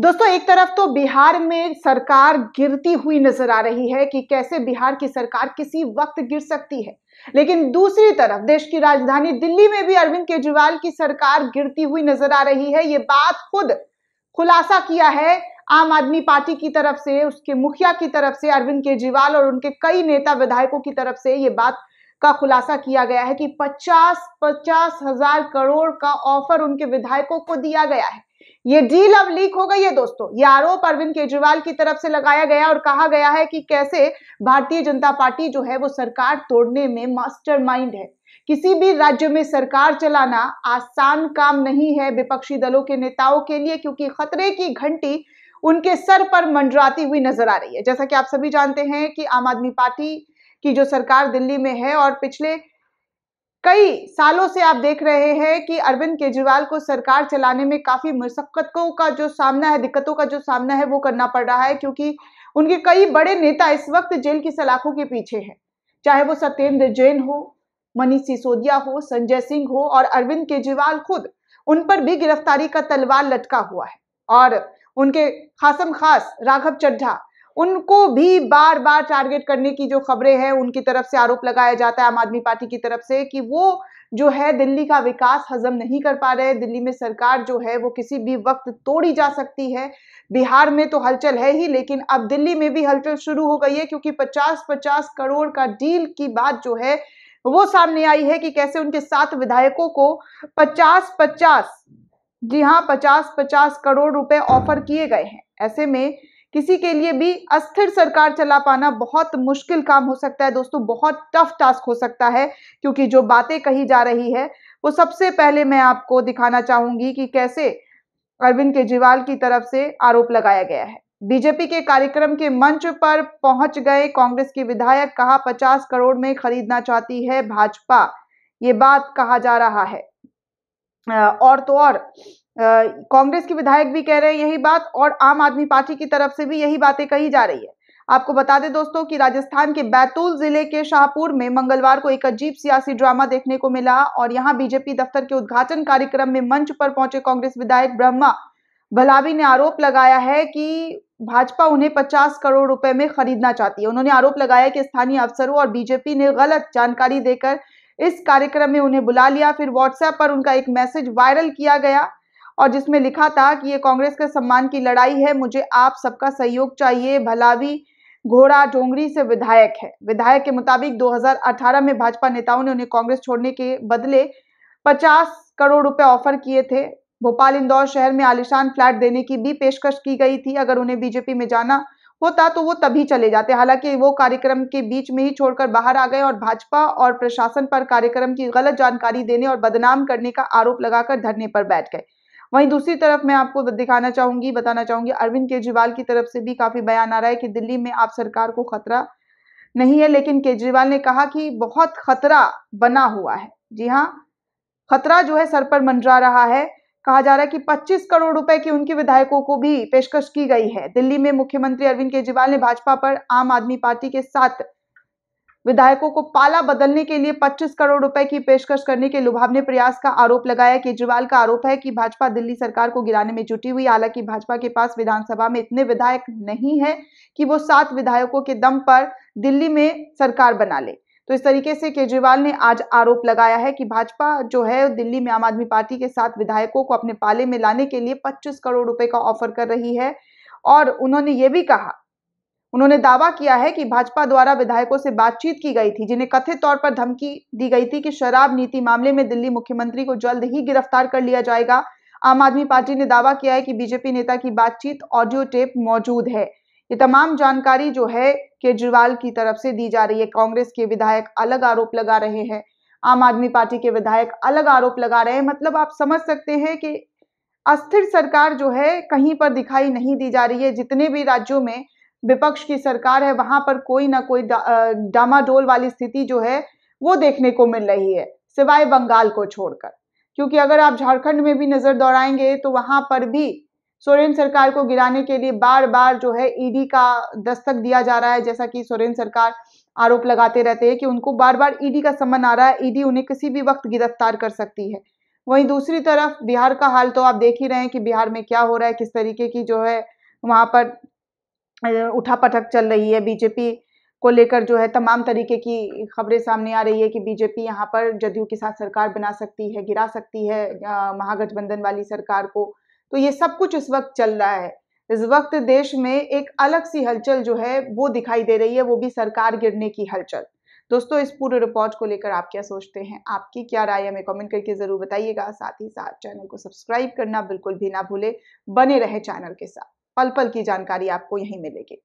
दोस्तों एक तरफ तो बिहार में सरकार गिरती हुई नजर आ रही है कि कैसे बिहार की सरकार किसी वक्त गिर सकती है लेकिन दूसरी तरफ देश की राजधानी दिल्ली में भी अरविंद केजरीवाल की सरकार गिरती हुई नजर आ रही है ये बात खुद खुलासा किया है आम आदमी पार्टी की तरफ से उसके मुखिया की तरफ से अरविंद केजरीवाल और उनके कई नेता विधायकों की तरफ से ये बात का खुलासा किया गया है कि पचास पचास हजार करोड़ का ऑफर उनके विधायकों को दिया गया है ये डील अब लीक हो गई है दोस्तों ये आरोप अरविंद केजरीवाल की तरफ से लगाया गया और कहा गया है कि कैसे भारतीय जनता पार्टी जो है वो सरकार तोड़ने में मास्टरमाइंड है किसी भी राज्य में सरकार चलाना आसान काम नहीं है विपक्षी दलों के नेताओं के लिए क्योंकि खतरे की घंटी उनके सर पर मंडराती हुई नजर आ रही है जैसा कि आप सभी जानते हैं कि आम आदमी पार्टी की जो सरकार दिल्ली में है और पिछले कई सालों से आप देख रहे हैं कि अरविंद केजरीवाल को सरकार चलाने में काफ़ी मशक्क़तों का जो सामना है दिक्कतों का जो सामना है वो करना पड़ रहा है क्योंकि उनके कई बड़े नेता इस वक्त जेल की सलाखों के पीछे हैं चाहे वो सत्येंद्र जैन हो मनीष सिसोदिया हो संजय सिंह हो और अरविंद केजरीवाल खुद उन पर भी गिरफ्तारी का तलवार लटका हुआ है और उनके खासम खास राघव चड्ढा उनको भी बार बार टारगेट करने की जो खबरें हैं उनकी तरफ से आरोप लगाया जाता है आम आदमी पार्टी की तरफ से कि वो जो है दिल्ली का विकास हजम नहीं कर पा रहे दिल्ली में सरकार जो है वो किसी भी वक्त तोड़ी जा सकती है बिहार में तो हलचल है ही लेकिन अब दिल्ली में भी हलचल शुरू हो गई है क्योंकि पचास पचास करोड़ का डील की बात जो है वो सामने आई है कि कैसे उनके सात विधायकों को पचास पचास जी हाँ पचास पचास करोड़ रुपए ऑफर किए गए हैं ऐसे में किसी के लिए भी अस्थिर सरकार चला पाना बहुत मुश्किल काम हो सकता है दोस्तों बहुत टफ टास्क हो सकता है क्योंकि जो बातें कही जा रही है वो सबसे पहले मैं आपको दिखाना चाहूंगी कि कैसे अरविंद केजरीवाल की तरफ से आरोप लगाया गया है बीजेपी के कार्यक्रम के मंच पर पहुंच गए कांग्रेस के विधायक कहा पचास करोड़ में खरीदना चाहती है भाजपा ये बात कहा जा रहा है और तो और कांग्रेस के विधायक भी कह रहे हैं यही बात और आम आदमी पार्टी की तरफ से भी यही बातें कही जा रही है आपको बता दें दोस्तों कि राजस्थान के बैतूल जिले के शाहपुर में मंगलवार को एक अजीब सियासी ड्रामा देखने को मिला और यहां बीजेपी दफ्तर के उद्घाटन कार्यक्रम में मंच पर पहुंचे कांग्रेस विधायक ब्रह्मा भलावी ने आरोप लगाया है कि भाजपा उन्हें 50 करोड़ रुपए में खरीदना चाहती है उन्होंने आरोप लगाया कि स्थानीय अफसरों और बीजेपी ने गलत जानकारी देकर इस कार्यक्रम में उन्हें बुला लिया फिर व्हाट्सएप पर उनका एक मैसेज वायरल किया गया और जिसमें लिखा था कि ये कांग्रेस के सम्मान की लड़ाई है मुझे आप सबका सहयोग चाहिए भलावी घोड़ा डोंगरी से विधायक है विधायक के मुताबिक 2018 में भाजपा नेताओं ने उन्हें कांग्रेस छोड़ने के बदले 50 करोड़ रुपए ऑफर किए थे भोपाल इंदौर शहर में आलिशान फ्लैट देने की भी पेशकश की गई थी अगर उन्हें बीजेपी में जाना होता तो वो तभी चले जाते हालांकि वो कार्यक्रम के बीच में ही छोड़कर बाहर आ गए और भाजपा और प्रशासन पर कार्यक्रम की गलत जानकारी देने और बदनाम करने का आरोप लगाकर धरने पर बैठ गए वहीं दूसरी तरफ मैं आपको दिखाना चाहूंगी बताना चाहूंगी अरविंद केजरीवाल की तरफ से भी काफी बयान आ रहा है कि दिल्ली में आप सरकार को खतरा नहीं है लेकिन केजरीवाल ने कहा कि बहुत खतरा बना हुआ है जी हाँ खतरा जो है सर पर मंडरा रहा है कहा जा रहा है कि 25 करोड़ रुपए की उनके विधायकों को भी पेशकश की गई है दिल्ली में मुख्यमंत्री अरविंद केजरीवाल ने भाजपा पर आम आदमी पार्टी के साथ विधायकों को पाला बदलने के लिए 25 करोड़ रुपए की पेशकश करने के लुभावने प्रयास का आरोप लगाया केजरीवाल का आरोप है कि भाजपा दिल्ली सरकार को गिराने में जुटी हुई हालांकि भाजपा के पास विधानसभा में इतने विधायक नहीं है कि वो सात विधायकों के दम पर दिल्ली में सरकार बना ले तो इस तरीके से केजरीवाल ने आज आरोप लगाया है कि भाजपा जो है दिल्ली में आम आदमी पार्टी के सात विधायकों को अपने पाले में लाने के लिए 25 करोड़ रुपए का ऑफर कर रही है और उन्होंने ये भी कहा उन्होंने दावा किया है कि भाजपा द्वारा विधायकों से बातचीत की गई थी जिन्हें कथित तौर पर धमकी दी गई थी कि शराब नीति मामले में दिल्ली मुख्यमंत्री को जल्द ही गिरफ्तार कर लिया जाएगा आम आदमी पार्टी ने दावा किया है कि बीजेपी नेता की बातचीत ऑडियो टेप मौजूद है ये तमाम जानकारी जो है केजरीवाल की तरफ से दी जा रही है कांग्रेस के विधायक अलग आरोप लगा रहे हैं आम आदमी पार्टी के विधायक अलग आरोप लगा रहे हैं मतलब आप समझ सकते हैं कि अस्थिर सरकार जो है कहीं पर दिखाई नहीं दी जा रही है जितने भी राज्यों में विपक्ष की सरकार है वहां पर कोई ना कोई डामाडोल वाली स्थिति जो है वो देखने को मिल रही है सिवाय बंगाल को छोड़कर क्योंकि अगर आप झारखंड में भी नजर दौड़ाएंगे तो वहां पर भी सोरेन सरकार को गिराने के लिए बार बार जो है ईडी e का दस्तक दिया जा रहा है जैसा कि सोरेन सरकार आरोप लगाते रहते हैं कि उनको बार बार ईडी का समन आ रहा है ईडी e उन्हें किसी भी वक्त गिरफ्तार कर सकती है वहीं दूसरी तरफ बिहार का हाल तो आप देख ही रहे हैं कि बिहार में क्या हो रहा है किस तरीके की जो है वहां पर उठा पटक चल रही है बीजेपी को लेकर जो है तमाम तरीके की खबरें सामने आ रही है कि बीजेपी यहाँ पर जदयू के साथ सरकार बना सकती है गिरा सकती है महागठबंधन वाली सरकार को तो ये सब कुछ इस वक्त चल रहा है इस वक्त देश में एक अलग सी हलचल जो है वो दिखाई दे रही है वो भी सरकार गिरने की हलचल दोस्तों इस पूरे रिपोर्ट को लेकर आप क्या सोचते हैं आपकी क्या राय हमें कमेंट करके ज़रूर बताइएगा साथ ही साथ चैनल को सब्सक्राइब करना बिल्कुल भी ना भूले बने रहे चैनल के साथ पल पल की जानकारी आपको यहीं मिलेगी